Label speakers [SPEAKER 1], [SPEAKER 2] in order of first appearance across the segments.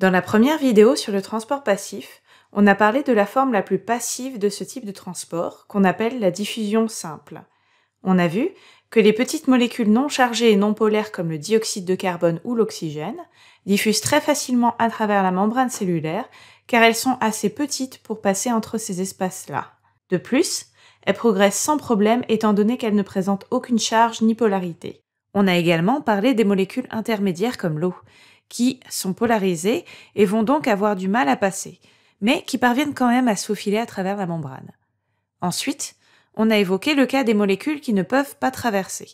[SPEAKER 1] Dans la première vidéo sur le transport passif, on a parlé de la forme la plus passive de ce type de transport, qu'on appelle la diffusion simple. On a vu que les petites molécules non chargées et non polaires comme le dioxyde de carbone ou l'oxygène diffusent très facilement à travers la membrane cellulaire car elles sont assez petites pour passer entre ces espaces-là. De plus, elles progressent sans problème étant donné qu'elles ne présentent aucune charge ni polarité. On a également parlé des molécules intermédiaires comme l'eau, qui sont polarisés et vont donc avoir du mal à passer, mais qui parviennent quand même à se à travers la membrane. Ensuite, on a évoqué le cas des molécules qui ne peuvent pas traverser.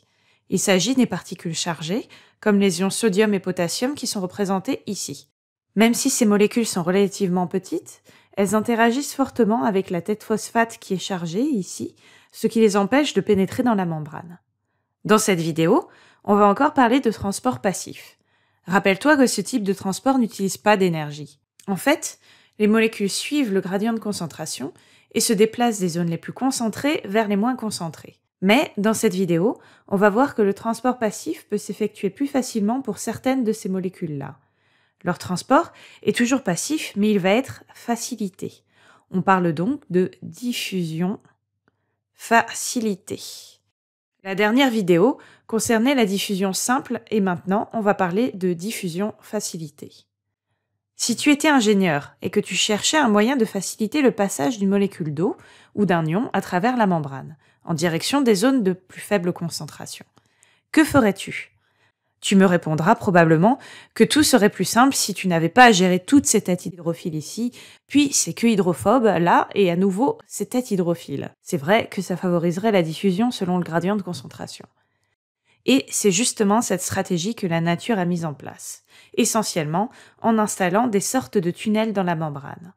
[SPEAKER 1] Il s'agit des particules chargées, comme les ions sodium et potassium qui sont représentés ici. Même si ces molécules sont relativement petites, elles interagissent fortement avec la tête phosphate qui est chargée ici, ce qui les empêche de pénétrer dans la membrane. Dans cette vidéo, on va encore parler de transport passif. Rappelle-toi que ce type de transport n'utilise pas d'énergie. En fait, les molécules suivent le gradient de concentration et se déplacent des zones les plus concentrées vers les moins concentrées. Mais dans cette vidéo, on va voir que le transport passif peut s'effectuer plus facilement pour certaines de ces molécules-là. Leur transport est toujours passif, mais il va être facilité. On parle donc de diffusion facilitée. La dernière vidéo concernait la diffusion simple et maintenant on va parler de diffusion facilitée. Si tu étais ingénieur et que tu cherchais un moyen de faciliter le passage d'une molécule d'eau ou d'un ion à travers la membrane, en direction des zones de plus faible concentration, que ferais-tu tu me répondras probablement que tout serait plus simple si tu n'avais pas à gérer toutes ces têtes hydrophiles ici, puis ces queues hydrophobes là, et à nouveau ces têtes hydrophiles. C'est vrai que ça favoriserait la diffusion selon le gradient de concentration. Et c'est justement cette stratégie que la nature a mise en place, essentiellement en installant des sortes de tunnels dans la membrane.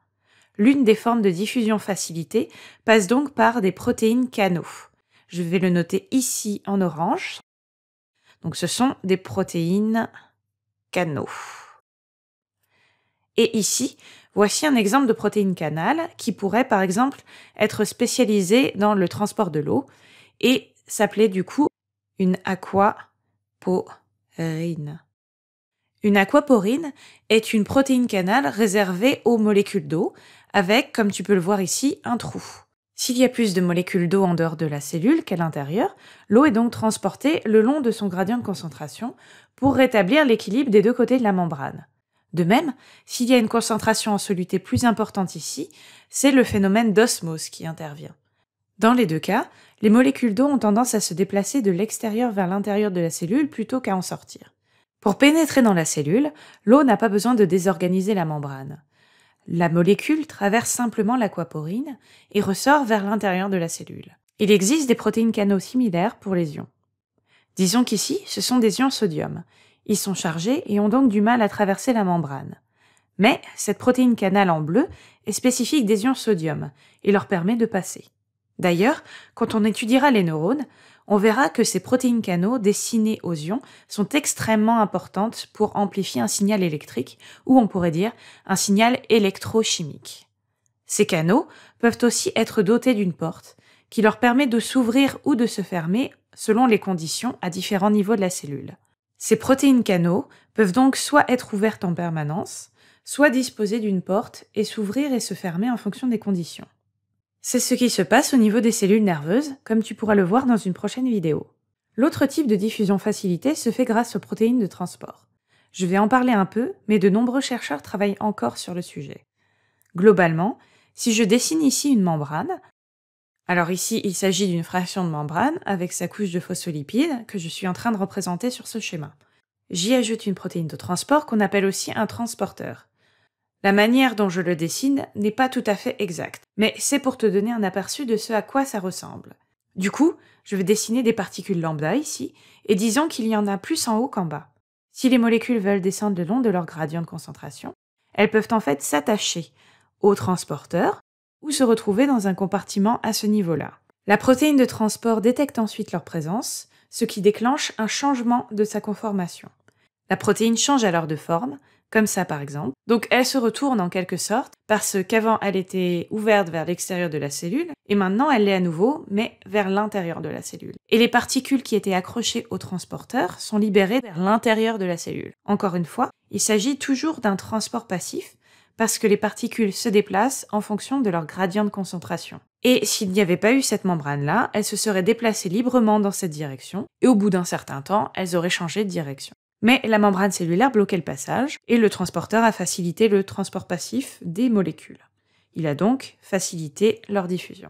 [SPEAKER 1] L'une des formes de diffusion facilitée passe donc par des protéines canaux. Je vais le noter ici en orange, donc ce sont des protéines canaux. Et ici, voici un exemple de protéines canales qui pourrait par exemple être spécialisée dans le transport de l'eau et s'appeler du coup une aquaporine. Une aquaporine est une protéine canale réservée aux molécules d'eau avec, comme tu peux le voir ici, un trou. S'il y a plus de molécules d'eau en dehors de la cellule qu'à l'intérieur, l'eau est donc transportée le long de son gradient de concentration pour rétablir l'équilibre des deux côtés de la membrane. De même, s'il y a une concentration en soluté plus importante ici, c'est le phénomène d'osmose qui intervient. Dans les deux cas, les molécules d'eau ont tendance à se déplacer de l'extérieur vers l'intérieur de la cellule plutôt qu'à en sortir. Pour pénétrer dans la cellule, l'eau n'a pas besoin de désorganiser la membrane. La molécule traverse simplement l'aquaporine et ressort vers l'intérieur de la cellule. Il existe des protéines canaux similaires pour les ions. Disons qu'ici, ce sont des ions sodium. Ils sont chargés et ont donc du mal à traverser la membrane. Mais cette protéine canale en bleu est spécifique des ions sodium et leur permet de passer. D'ailleurs, quand on étudiera les neurones, on verra que ces protéines canaux dessinées aux ions sont extrêmement importantes pour amplifier un signal électrique, ou on pourrait dire un signal électrochimique. Ces canaux peuvent aussi être dotés d'une porte, qui leur permet de s'ouvrir ou de se fermer selon les conditions à différents niveaux de la cellule. Ces protéines canaux peuvent donc soit être ouvertes en permanence, soit disposer d'une porte et s'ouvrir et se fermer en fonction des conditions. C'est ce qui se passe au niveau des cellules nerveuses, comme tu pourras le voir dans une prochaine vidéo. L'autre type de diffusion facilitée se fait grâce aux protéines de transport. Je vais en parler un peu, mais de nombreux chercheurs travaillent encore sur le sujet. Globalement, si je dessine ici une membrane, alors ici il s'agit d'une fraction de membrane avec sa couche de phospholipides que je suis en train de représenter sur ce schéma. J'y ajoute une protéine de transport qu'on appelle aussi un transporteur. La manière dont je le dessine n'est pas tout à fait exacte, mais c'est pour te donner un aperçu de ce à quoi ça ressemble. Du coup, je vais dessiner des particules lambda ici, et disons qu'il y en a plus en haut qu'en bas. Si les molécules veulent descendre le long de leur gradient de concentration, elles peuvent en fait s'attacher au transporteur ou se retrouver dans un compartiment à ce niveau-là. La protéine de transport détecte ensuite leur présence, ce qui déclenche un changement de sa conformation. La protéine change alors de forme, comme ça par exemple. Donc elle se retourne en quelque sorte, parce qu'avant elle était ouverte vers l'extérieur de la cellule, et maintenant elle l'est à nouveau, mais vers l'intérieur de la cellule. Et les particules qui étaient accrochées au transporteur sont libérées vers l'intérieur de la cellule. Encore une fois, il s'agit toujours d'un transport passif, parce que les particules se déplacent en fonction de leur gradient de concentration. Et s'il n'y avait pas eu cette membrane-là, elles se seraient déplacées librement dans cette direction, et au bout d'un certain temps, elles auraient changé de direction. Mais la membrane cellulaire bloquait le passage et le transporteur a facilité le transport passif des molécules. Il a donc facilité leur diffusion.